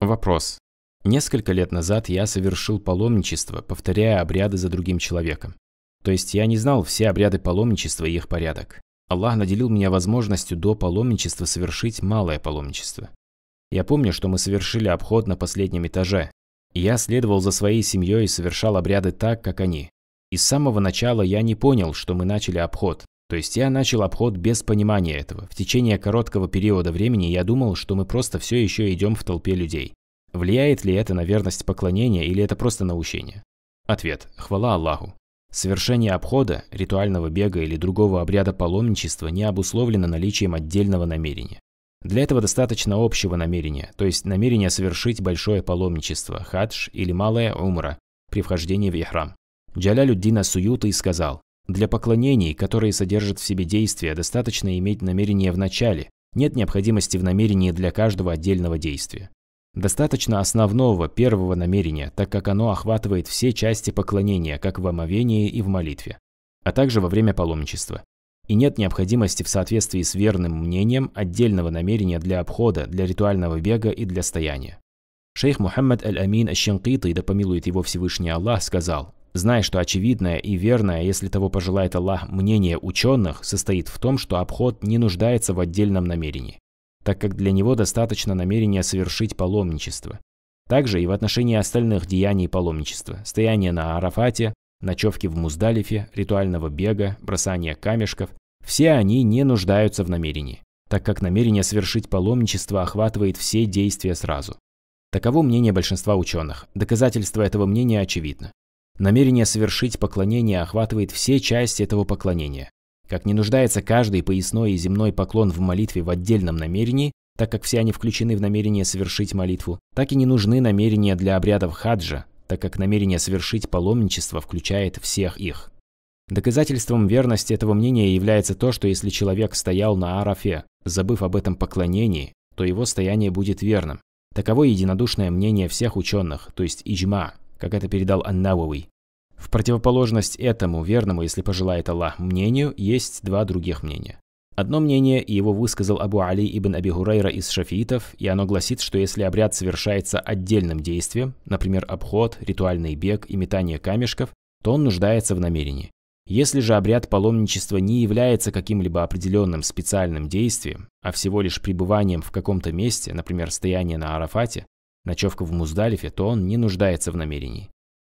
Вопрос. Несколько лет назад я совершил паломничество, повторяя обряды за другим человеком. То есть я не знал все обряды паломничества и их порядок. Аллах наделил меня возможностью до паломничества совершить малое паломничество. Я помню, что мы совершили обход на последнем этаже. я следовал за своей семьей и совершал обряды так, как они. И с самого начала я не понял, что мы начали обход. То есть я начал обход без понимания этого. В течение короткого периода времени я думал, что мы просто все еще идем в толпе людей. Влияет ли это на верность поклонения или это просто научение? Ответ. Хвала Аллаху. Совершение обхода, ритуального бега или другого обряда паломничества не обусловлено наличием отдельного намерения. Для этого достаточно общего намерения, то есть намерения совершить большое паломничество, хадж или малое умра при вхождении в ихрам. Джалялюддин Асуюты сказал, для поклонений, которые содержат в себе действия, достаточно иметь намерение в начале, нет необходимости в намерении для каждого отдельного действия. Достаточно основного, первого намерения, так как оно охватывает все части поклонения, как в омовении и в молитве, а также во время паломничества. И нет необходимости в соответствии с верным мнением отдельного намерения для обхода, для ритуального бега и для стояния. Шейх Мухаммад Аль-Амин Аш-Шинкиты, да помилует его Всевышний Аллах, сказал – Зная, что очевидное и верное, если того пожелает Аллах, мнение ученых состоит в том, что обход не нуждается в отдельном намерении, так как для него достаточно намерения совершить паломничество. Также и в отношении остальных деяний паломничества – стояние на Арафате, ночевки в Муздалифе, ритуального бега, бросания камешков – все они не нуждаются в намерении, так как намерение совершить паломничество охватывает все действия сразу. Таково мнение большинства ученых. Доказательство этого мнения очевидно. Намерение совершить поклонение охватывает все части этого поклонения. Как не нуждается каждый поясной и земной поклон в молитве в отдельном намерении, так как все они включены в намерение совершить молитву, так и не нужны намерения для обрядов хаджа, так как намерение совершить паломничество включает всех их. Доказательством верности этого мнения является то, что если человек стоял на Арафе, забыв об этом поклонении, то его стояние будет верным. Таково единодушное мнение всех ученых, то есть иджма, как это передал Аннауи. В противоположность этому верному, если пожелает Аллах, мнению есть два других мнения. Одно мнение, и его высказал Абу Али ибн Аби Гурайра из шафиитов, и оно гласит, что если обряд совершается отдельным действием, например, обход, ритуальный бег и метание камешков, то он нуждается в намерении. Если же обряд паломничества не является каким-либо определенным специальным действием, а всего лишь пребыванием в каком-то месте, например, стояние на Арафате, ночевка в Муздалифе, то он не нуждается в намерении.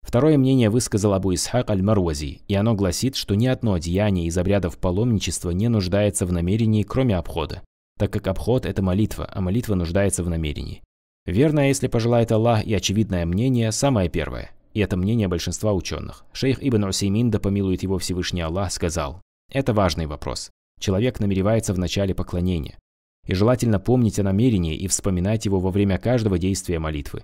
Второе мнение высказал Абу Исхак Аль-Маруази, и оно гласит, что ни одно деяние из обрядов паломничества не нуждается в намерении, кроме обхода, так как обход – это молитва, а молитва нуждается в намерении. Верное, если пожелает Аллах, и очевидное мнение – самое первое. И это мнение большинства ученых. Шейх Ибн Усеймин, да помилует его Всевышний Аллах, сказал, «Это важный вопрос. Человек намеревается в начале поклонения. И желательно помнить о намерении и вспоминать его во время каждого действия молитвы.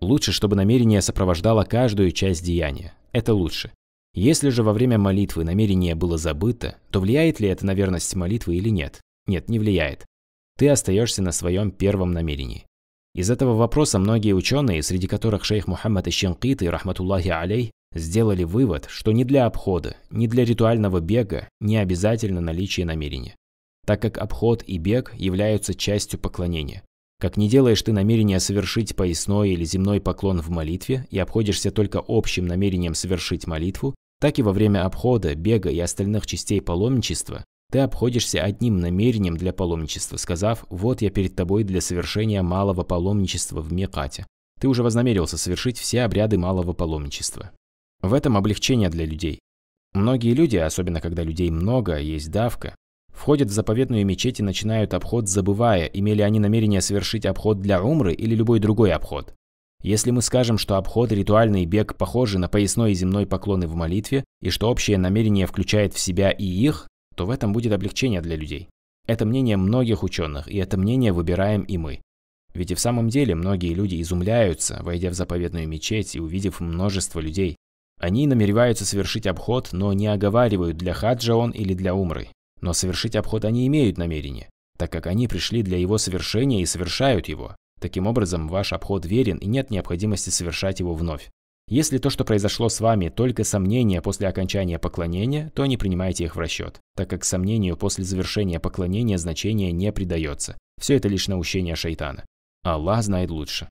Лучше, чтобы намерение сопровождало каждую часть деяния. Это лучше. Если же во время молитвы намерение было забыто, то влияет ли это на верность молитвы или нет? Нет, не влияет. Ты остаешься на своем первом намерении. Из этого вопроса многие ученые, среди которых шейх Мухаммад Ищенкит и Рахматуллахи Алей, сделали вывод, что ни для обхода, ни для ритуального бега не обязательно наличие намерения так как обход и бег являются частью поклонения. Как не делаешь ты намерение совершить поясной или земной поклон в молитве и обходишься только общим намерением совершить молитву, так и во время обхода, бега и остальных частей паломничества ты обходишься одним намерением для паломничества, сказав «Вот я перед тобой для совершения малого паломничества в Мекате». Ты уже вознамерился совершить все обряды малого паломничества. В этом облегчение для людей. Многие люди, особенно когда людей много, есть давка, входят в заповедную мечеть и начинают обход, забывая, имели они намерение совершить обход для умры или любой другой обход. Если мы скажем, что обход и ритуальный бег похожи на поясной и земной поклоны в молитве, и что общее намерение включает в себя и их, то в этом будет облегчение для людей. Это мнение многих ученых, и это мнение выбираем и мы. Ведь и в самом деле многие люди изумляются, войдя в заповедную мечеть и увидев множество людей. Они намереваются совершить обход, но не оговаривают, для хаджа он или для умры. Но совершить обход они имеют намерение, так как они пришли для его совершения и совершают его. Таким образом, ваш обход верен и нет необходимости совершать его вновь. Если то, что произошло с вами, только сомнения после окончания поклонения, то не принимайте их в расчет, так как сомнению после завершения поклонения значения не придается. Все это лишь наущение шайтана. Аллах знает лучше.